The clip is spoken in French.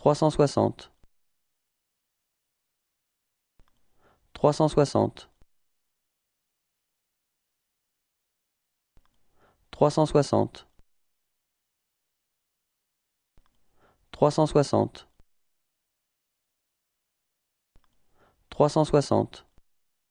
360 360 360 360 360